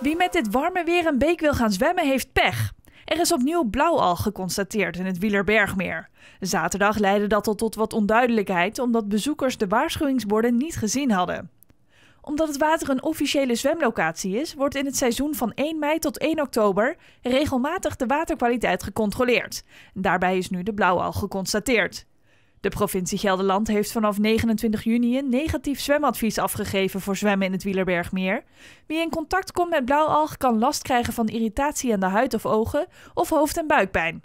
Wie met dit warme weer een beek wil gaan zwemmen, heeft pech. Er is opnieuw blauwalg geconstateerd in het Wielerbergmeer. Zaterdag leidde dat tot wat onduidelijkheid omdat bezoekers de waarschuwingsborden niet gezien hadden. Omdat het water een officiële zwemlocatie is, wordt in het seizoen van 1 mei tot 1 oktober regelmatig de waterkwaliteit gecontroleerd. Daarbij is nu de blauwalg geconstateerd. De provincie Gelderland heeft vanaf 29 juni een negatief zwemadvies afgegeven voor zwemmen in het Wielerbergmeer. Wie in contact komt met blauwalg kan last krijgen van irritatie aan de huid of ogen of hoofd- en buikpijn.